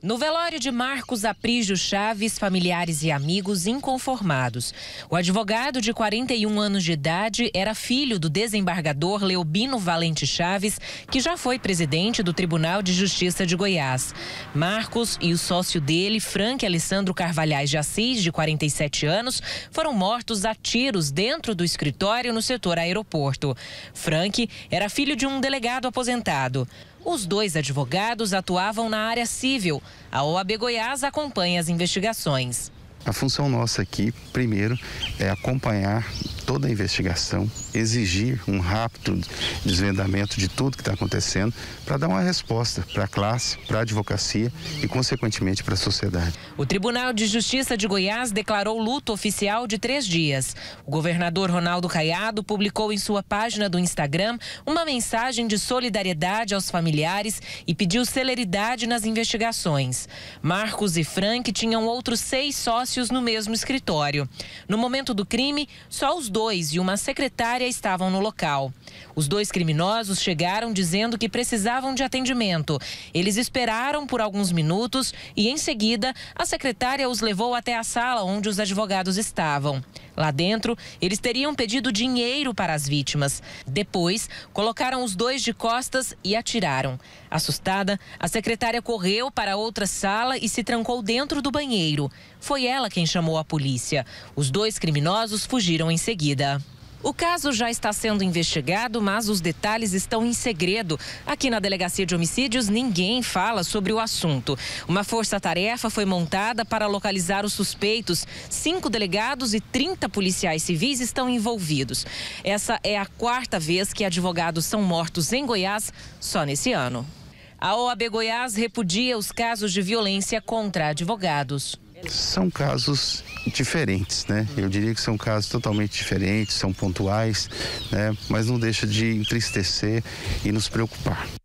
No velório de Marcos Aprígio Chaves, familiares e amigos inconformados. O advogado de 41 anos de idade era filho do desembargador Leobino Valente Chaves, que já foi presidente do Tribunal de Justiça de Goiás. Marcos e o sócio dele, Frank Alessandro Carvalhais de Assis, de 47 anos, foram mortos a tiros dentro do escritório no setor aeroporto. Frank era filho de um delegado aposentado. Os dois advogados atuavam na área civil. A OAB Goiás acompanha as investigações. A função nossa aqui, primeiro, é acompanhar toda a investigação, exigir um rápido desvendamento de tudo que está acontecendo para dar uma resposta para a classe, para a advocacia e, consequentemente, para a sociedade. O Tribunal de Justiça de Goiás declarou luto oficial de três dias. O governador Ronaldo Caiado publicou em sua página do Instagram uma mensagem de solidariedade aos familiares e pediu celeridade nas investigações. Marcos e Frank tinham outros seis sócios no mesmo escritório. No momento do crime, só os dois dois e uma secretária estavam no local. Os dois criminosos chegaram dizendo que precisavam de atendimento. Eles esperaram por alguns minutos e, em seguida, a secretária os levou até a sala onde os advogados estavam. Lá dentro, eles teriam pedido dinheiro para as vítimas. Depois, colocaram os dois de costas e atiraram. Assustada, a secretária correu para outra sala e se trancou dentro do banheiro. Foi ela quem chamou a polícia. Os dois criminosos fugiram em seguida. O caso já está sendo investigado, mas os detalhes estão em segredo. Aqui na Delegacia de Homicídios, ninguém fala sobre o assunto. Uma força-tarefa foi montada para localizar os suspeitos. Cinco delegados e 30 policiais civis estão envolvidos. Essa é a quarta vez que advogados são mortos em Goiás só nesse ano. A OAB Goiás repudia os casos de violência contra advogados. São casos diferentes, né? Uhum. Eu diria que são casos totalmente diferentes, são pontuais, né? Mas não deixa de entristecer e nos preocupar.